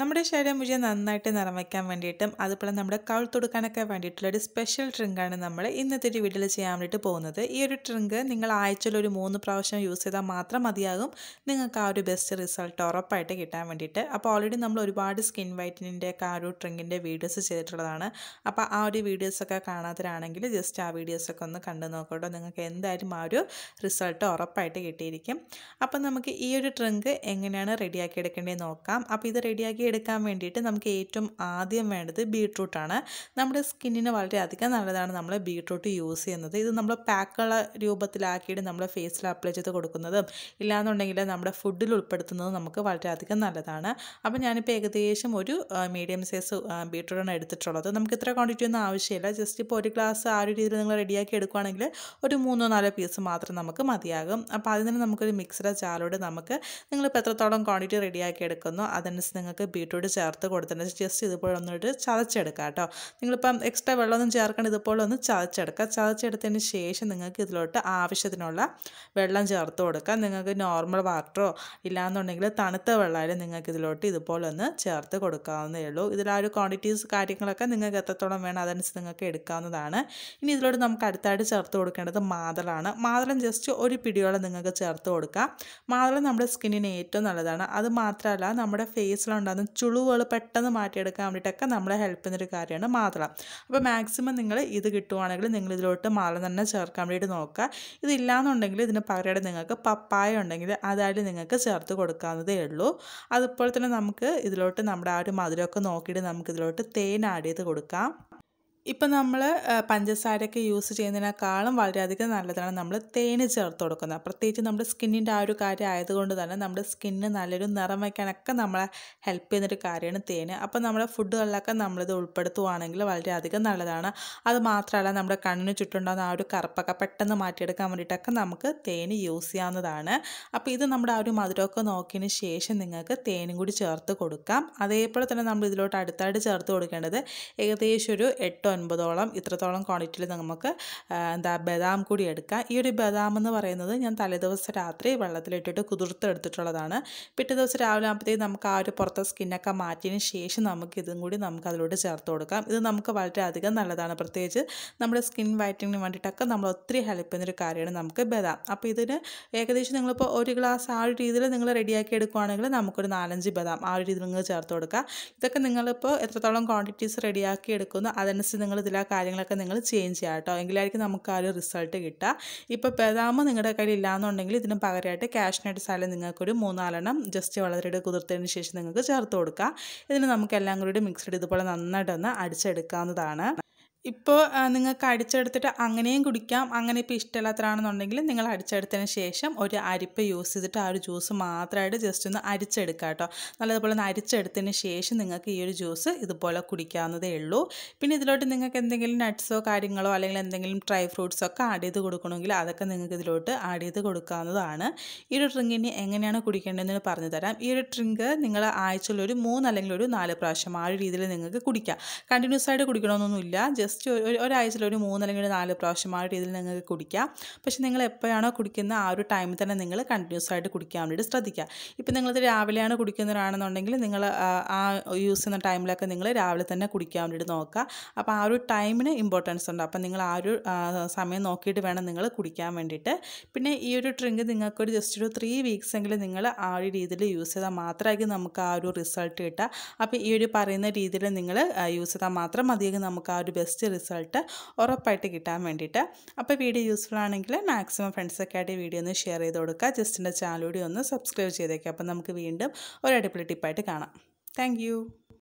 നമ്മുടെ ശരീരം മുഴുവൻ നന്നായിട്ട് നിറം വയ്ക്കാൻ വേണ്ടിയിട്ടും അതുപോലെ നമ്മുടെ കൗൾ തുടക്കാനൊക്കെ വേണ്ടിയിട്ടുള്ള ഒരു സ്പെഷ്യൽ ട്രിങ്കാണ് നമ്മൾ ഇന്നത്തെ ഒരു വീഡിയോയിൽ ചെയ്യാൻ വേണ്ടിയിട്ട് പോകുന്നത് ഈ ഒരു ട്രിങ്ക് നിങ്ങൾ ആഴ്ചയിൽ ഒരു മൂന്ന് പ്രാവശ്യം യൂസ് ചെയ്താൽ മാത്രം മതിയാകും നിങ്ങൾക്ക് ആ ഒരു ബെസ്റ്റ് റിസൾട്ട് ഉറപ്പായിട്ട് കിട്ടാൻ വേണ്ടിയിട്ട് അപ്പോൾ ഓൾറെഡി നമ്മൾ ഒരുപാട് സ്കിൻ വൈറ്റനിൻ്റെ ഒക്കെ ആ ഒരു ട്രിങ്കിൻ്റെ വീഡിയോസ് ചെയ്തിട്ടുള്ളതാണ് അപ്പോൾ ആ ഒരു വീഡിയോസൊക്കെ കാണാത്തവരാണെങ്കിൽ ജസ്റ്റ് ആ വീഡിയോസൊക്കെ ഒന്ന് കണ്ടു നോക്കട്ടോ നിങ്ങൾക്ക് എന്തായാലും ആ ഒരു റിസൾട്ട് ഉറപ്പായിട്ട് കിട്ടിയിരിക്കും അപ്പം നമുക്ക് ഈ ഒരു ട്രിങ്ക് എങ്ങനെയാണ് റെഡിയാക്കി എടുക്കേണ്ടത് നോക്കാം അപ്പോൾ ഇത് റെഡിയാക്കി എടുക്കാൻ വേണ്ടിയിട്ട് നമുക്ക് ഏറ്റവും ആദ്യം വേണ്ടത് ബീട്രൂട്ടാണ് നമ്മുടെ സ്കിന്നിന് വളരെയധികം നല്ലതാണ് നമ്മൾ ബീട്രൂട്ട് യൂസ് ചെയ്യുന്നത് ഇത് നമ്മൾ പാക്കുള്ള രൂപത്തിലാക്കിയിട്ട് നമ്മുടെ ഫേസിൽ അപ്ലൈ ചെയ്ത് കൊടുക്കുന്നതും ഇല്ലാന്നുണ്ടെങ്കിൽ നമ്മുടെ ഫുഡിൽ ഉൾപ്പെടുത്തുന്നതും നമുക്ക് വളരെയധികം നല്ലതാണ് അപ്പോൾ ഞാനിപ്പോൾ ഏകദേശം ഒരു മീഡിയം സൈസ് ബീട്രൂട്ടാണ് എടുത്തിട്ടുള്ളത് നമുക്ക് ഇത്ര ക്വാണ്ടിറ്റി ഒന്നും ആവശ്യമില്ല ജസ്റ്റ് ഇപ്പോൾ ഒരു ഗ്ലാസ് ആ ഒരു രീതിയിൽ നിങ്ങൾ റെഡിയാക്കി എടുക്കുകയാണെങ്കിൽ ഒരു മൂന്നോ നാലോ പീസ് മാത്രം നമുക്ക് മതിയാകും അപ്പോൾ അതിന് നമുക്കൊരു മിക്സറ ചാലോട് നമുക്ക് നിങ്ങളിപ്പോൾ എത്രത്തോളം ക്വാണ്ടിറ്റി റെഡിയാക്കി എടുക്കുന്നു അതനുസരിച്ച് നിങ്ങൾക്ക് ബീട്രൂട്ട് ചേർത്ത് കൊടുത്തിട്ട് ജസ്റ്റ് ഇതുപോലെ ഒന്നിട്ട് ചതച്ചെടുക്കുക കേട്ടോ നിങ്ങളിപ്പം എക്സ്ട്രാ വെള്ളമൊന്നും ചേർക്കേണ്ട ഇതുപോലെ ഒന്ന് ചതച്ചെടുക്കുക ചതച്ചെടുത്തതിന് ശേഷം നിങ്ങൾക്ക് ഇതിലോട്ട് ആവശ്യത്തിനുള്ള വെള്ളം ചേർത്ത് കൊടുക്കുക നിങ്ങൾക്ക് നോർമൽ വാട്ടറോ ഇല്ലാന്നുണ്ടെങ്കിൽ തണുത്ത വെള്ളമായാലും നിങ്ങൾക്ക് ഇതിലോട്ട് ഇതുപോലെ ഒന്ന് ചേർത്ത് കൊടുക്കാവുന്നേ ഉള്ളൂ ഇതിൽ ആ ഒരു ക്വാണ്ടിറ്റീസ് കാര്യങ്ങളൊക്കെ നിങ്ങൾക്ക് എത്രത്തോളം വേണം അതനുസരിച്ച് നിങ്ങൾക്ക് എടുക്കാവുന്നതാണ് ഇനി ഇതിലോട്ട് നമുക്ക് അടുത്തായിട്ട് ചേർത്ത് കൊടുക്കേണ്ടത് മാതളാണ് മാതളം ജസ്റ്റ് ഒരു പിടിയോളം നിങ്ങൾക്ക് ചേർത്ത് കൊടുക്കാം മാതളം നമ്മുടെ സ്കിന്നിന് ഏറ്റവും നല്ലതാണ് അത് മാത്രമല്ല നമ്മുടെ ഫേസിലുണ്ടാകുന്ന ചുളിവുകൾ പെട്ടെന്ന് മാറ്റിയെടുക്കാൻ വേണ്ടിയിട്ടൊക്കെ നമ്മളെ ഹെൽപ്പ് ചെയ്യുന്നൊരു കാര്യമാണ് മാതള അപ്പോൾ മാക്സിമം നിങ്ങൾ ഇത് കിട്ടുവാണെങ്കിൽ നിങ്ങൾ ഇതിലോട്ട് മാല തന്നെ ചേർക്കാൻ വേണ്ടിയിട്ട് നോക്കുക ഇതില്ലാന്നുണ്ടെങ്കിൽ ഇതിന് പകരം നിങ്ങൾക്ക് പപ്പായ ഉണ്ടെങ്കിൽ അതായത് നിങ്ങൾക്ക് ചേർത്ത് കൊടുക്കാവുന്നതേ ഉള്ളൂ അതുപോലെ തന്നെ നമുക്ക് ഇതിലോട്ട് നമ്മുടെ ആ ഒരു മധുരമൊക്കെ നോക്കിയിട്ട് നമുക്ക് ഇതിലോട്ട് തേൻ ആഡ് ചെയ്ത് കൊടുക്കാം ഇപ്പം നമ്മൾ പഞ്ചസാരയൊക്കെ യൂസ് ചെയ്യുന്നതിനേക്കാളും വളരെയധികം നല്ലതാണ് നമ്മൾ തേൻ ചേർത്ത് കൊടുക്കുന്നത് പ്രത്യേകിച്ച് നമ്മുടെ സ്കിന്നിൻ്റെ ആ ഒരു കാര്യം ആയതുകൊണ്ട് തന്നെ നമ്മുടെ സ്കിന്നിന് നല്ലൊരു നിറം വയ്ക്കാനൊക്കെ നമ്മളെ ഹെൽപ്പ് ചെയ്യുന്നൊരു കാര്യമാണ് തേൻ അപ്പം നമ്മുടെ ഫുഡുകളിലൊക്കെ നമ്മളിത് ഉൾപ്പെടുത്തുവാണെങ്കിൽ വളരെയധികം നല്ലതാണ് അത് മാത്രമല്ല നമ്മുടെ കണ്ണിന് ചുറ്റുണ്ടാകുന്ന ആ ഒരു കറുപ്പൊക്കെ പെട്ടെന്ന് മാറ്റിയെടുക്കാൻ വേണ്ടിയിട്ടൊക്കെ നമുക്ക് തേൻ യൂസ് ചെയ്യാവുന്നതാണ് അപ്പോൾ ഇത് നമ്മുടെ ആ ഒരു മധുരമൊക്കെ നോക്കിയതിന് ശേഷം നിങ്ങൾക്ക് തേനും കൂടി ചേർത്ത് കൊടുക്കാം അതേപോലെ തന്നെ നമ്മൾ ഇതിലോട്ട് അടുത്തായിട്ട് ചേർത്ത് കൊടുക്കേണ്ടത് ഏകദേശം ഒരു എട്ടോ എട്ടോ ഒൻപതോളം ഇത്രത്തോളം ക്വാണ്ടിറ്റിയിൽ നമുക്ക് എന്താ ബദാം കൂടി എടുക്കാം ഈ ഒരു ബദാം എന്ന് പറയുന്നത് ഞാൻ തലേദിവസം രാത്രി വെള്ളത്തിലിട്ടിട്ട് കുതിർത്തെടുത്തിട്ടുള്ളതാണ് പിറ്റേ ദിവസം രാവിലെ ആകുമ്പോഴത്തേക്കും നമുക്ക് ആ ഒരു പുറത്തെ സ്കിന്നൊക്കെ മാറ്റിയതിന് ശേഷം നമുക്ക് ഇതും കൂടി നമുക്ക് അതിലോട്ട് ചേർത്ത് കൊടുക്കാം ഇത് നമുക്ക് വളരെയധികം നല്ലതാണ് പ്രത്യേകിച്ച് നമ്മുടെ സ്കിൻ വൈറ്റിങ്ങിന് വേണ്ടിയിട്ടൊക്കെ നമ്മൾ ഒത്തിരി ഹെൽപ്പ് ചെയ്യുന്നൊരു കാര്യമാണ് നമുക്ക് ബദാം അപ്പോൾ ഇതിന് ഏകദേശം നിങ്ങളിപ്പോൾ ഒരു ഗ്ലാസ് ആ ഒരു രീതിയിൽ നിങ്ങൾ റെഡിയാക്കി എടുക്കുകയാണെങ്കിൽ നമുക്കൊരു നാലഞ്ച് ബദാം ആ ഒരു രീതിയിൽ നിങ്ങൾ ചേർത്ത് കൊടുക്കുക ഇതൊക്കെ നിങ്ങളിപ്പോൾ എത്രത്തോളം ക്വാണ്ടിറ്റീസ് റെഡിയാക്കി എടുക്കുന്നു അതനുസരിച്ച് നിങ്ങൾ ഇതിൽ ആ കാര്യങ്ങളൊക്കെ നിങ്ങൾ ചേഞ്ച് ചെയ്യാം കേട്ടോ എങ്കിലായിരിക്കും നമുക്ക് ആ ഒരു റിസൾട്ട് കിട്ടുക ഇപ്പോൾ ബദാമ് നിങ്ങളുടെ കയ്യിൽ ഇല്ലാന്നുണ്ടെങ്കിൽ ഇതിന് പകരമായിട്ട് കാഷ്നട്ട് സാലഡ് നിങ്ങൾക്കൊരു മൂന്നാലെണ്ണം ജസ്റ്റ് വളരെയുടെ കുതിർത്തതിന് ശേഷം നിങ്ങൾക്ക് ചേർത്ത് കൊടുക്കുക ഇതിന് നമുക്കെല്ലാം കൂടി മിക്സ് ചെയ്ത് ഇതുപോലെ നന്നായിട്ടൊന്ന് അടിച്ചെടുക്കാവുന്നതാണ് ഇപ്പോൾ നിങ്ങൾക്ക് അടിച്ചെടുത്തിട്ട് അങ്ങനെയും കുടിക്കാം അങ്ങനെ ഇപ്പോൾ ഇഷ്ടമില്ലാത്തതാണെന്നുണ്ടെങ്കിൽ നിങ്ങൾ അടിച്ചെടുത്തതിന് ശേഷം ഒരു അരിപ്പ് യൂസ് ചെയ്തിട്ട് ആ ഒരു ജ്യൂസ് മാത്രമായിട്ട് ജസ്റ്റ് ഒന്ന് അരിച്ചെടുക്കുക കേട്ടോ നല്ലതുപോലെ ഒന്ന് അരിച്ചെടുത്തതിന് ശേഷം നിങ്ങൾക്ക് ഈ ഒരു ജ്യൂസ് ഇതുപോലെ കുടിക്കാവുന്നതേ ഉള്ളൂ പിന്നെ ഇതിലോട്ട് നിങ്ങൾക്ക് എന്തെങ്കിലും നട്ട്സോ കാര്യങ്ങളോ അല്ലെങ്കിൽ എന്തെങ്കിലും ഡ്രൈ ഫ്രൂട്ട്സോ ഒക്കെ ആഡ് ചെയ്ത് കൊടുക്കണമെങ്കിൽ അതൊക്കെ നിങ്ങൾക്ക് ഇതിലോട്ട് ആഡ് ചെയ്ത് കൊടുക്കാവുന്നതാണ് ഈ ഒരു ഡ്രിങ്കിന് എങ്ങനെയാണ് കുടിക്കേണ്ടതെന്ന് പറഞ്ഞു തരാം ഈ ഒരു ഡ്രിങ്ക് നിങ്ങൾ ആഴ്ചയിലൊരു ഒരു മൂന്ന് അല്ലെങ്കിൽ ഒരു നാല് പ്രാവശ്യം ആ ഒരു രീതിയിൽ നിങ്ങൾക്ക് കുടിക്കാം കണ്ടിന്യൂസ് ആയിട്ട് കുടിക്കണമെന്നൊന്നുമില്ല ജസ്റ്റ് ഒരു ഒരാഴ്ചയിൽ ഒരു മൂന്നല്ലെങ്കിൽ ഒരു നാല് പ്രാവശ്യം ആ രീതിയിൽ നിങ്ങൾക്ക് കുടിക്കാം പക്ഷേ നിങ്ങൾ എപ്പോഴാണോ കുടിക്കുന്ന ആ ഒരു ടൈമിൽ തന്നെ നിങ്ങൾ കണ്ടിന്യൂസ് ആയിട്ട് കുടിക്കാൻ വേണ്ടിയിട്ട് ശ്രദ്ധിക്കുക ഇപ്പം നിങ്ങളത് രാവിലെയാണ് കുടിക്കുന്നവരാണെന്നുണ്ടെങ്കിൽ നിങ്ങൾ ആ യൂസ് ചെയ്യുന്ന ടൈമിലൊക്കെ നിങ്ങൾ രാവിലെ തന്നെ കുടിക്കാൻ വേണ്ടിയിട്ട് നോക്കുക അപ്പോൾ ആ ഒരു ടൈമിന് ഇമ്പോർട്ടൻസ് ഉണ്ട് അപ്പം നിങ്ങൾ ആ ഒരു സമയം നോക്കിയിട്ട് വേണം നിങ്ങൾ കുടിക്കാൻ വേണ്ടിയിട്ട് പിന്നെ ഈ ഒരു ഡ്രിങ്ക് നിങ്ങൾക്കൊരു ജസ്റ്റ് ഒരു ത്രീ വീക്സ് എങ്കിലും നിങ്ങൾ ആ ഒരു രീതിയിൽ യൂസ് ചെയ്താൽ മാത്രമായിരിക്കും നമുക്ക് ആ ഒരു റിസൾട്ട് കിട്ടുക അപ്പോൾ ഈ ഒരു പറയുന്ന രീതിയിൽ നിങ്ങൾ യൂസ് ചെയ്താൽ മാത്രം മതിയെങ്കിൽ നമുക്ക് ആ ഒരു ബെസ്റ്റ് ബെസ്റ്റ് റിസൾട്ട് ഉറപ്പായിട്ട് കിട്ടാൻ വേണ്ടിയിട്ട് അപ്പോൾ വീഡിയോ യൂസ്ഫുൾ ആണെങ്കിൽ മാക്സിമം ഫ്രണ്ട്സൊക്കെ ആയിട്ട് വീഡിയോ ഒന്ന് ഷെയർ ചെയ്ത് കൊടുക്കുക ജസ്റ്റിൻ്റെ ചാനൽ കൂടി ഒന്ന് സബ്സ്ക്രൈബ് ചെയ്തേക്കുക അപ്പോൾ നമുക്ക് വീണ്ടും ഒരു അടിപൊളി ടിപ്പായിട്ട് കാണാം താങ്ക്